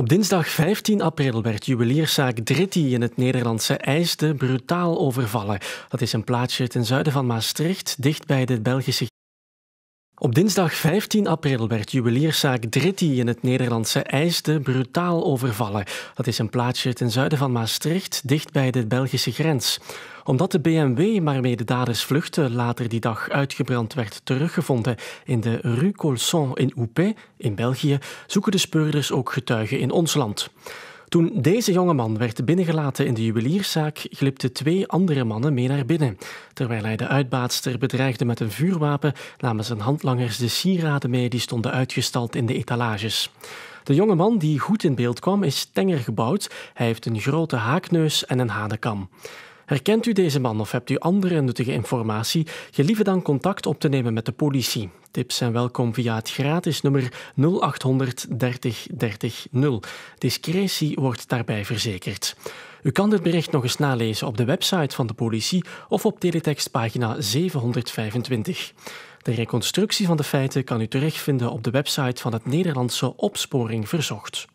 Op dinsdag 15 april werd juwelierszaak Dritti in het Nederlandse IJsde brutaal overvallen. Dat is een plaatsje ten zuiden van Maastricht, dicht bij de Belgische op dinsdag 15 april werd juwelierszaak Dritti in het Nederlandse IJsde brutaal overvallen. Dat is een plaatsje ten zuiden van Maastricht, dicht bij de Belgische grens. Omdat de BMW waarmee de daders vluchten, later die dag uitgebrand werd teruggevonden in de Rue Colson in Oupé in België, zoeken de speurders ook getuigen in ons land. Toen deze jonge man werd binnengelaten in de juwelierszaak, glipten twee andere mannen mee naar binnen. Terwijl hij de uitbaatster bedreigde met een vuurwapen, namen zijn handlangers de sieraden mee die stonden uitgestald in de etalages. De jonge man die goed in beeld kwam is tenger gebouwd. Hij heeft een grote haakneus en een hanekam. Herkent u deze man of hebt u andere nuttige informatie? Gelieve dan contact op te nemen met de politie. Tips zijn welkom via het gratis nummer 0800 30 30 0. Discretie wordt daarbij verzekerd. U kan dit bericht nog eens nalezen op de website van de politie of op teletext pagina 725. De reconstructie van de feiten kan u terugvinden op de website van het Nederlandse Opsporing Verzocht.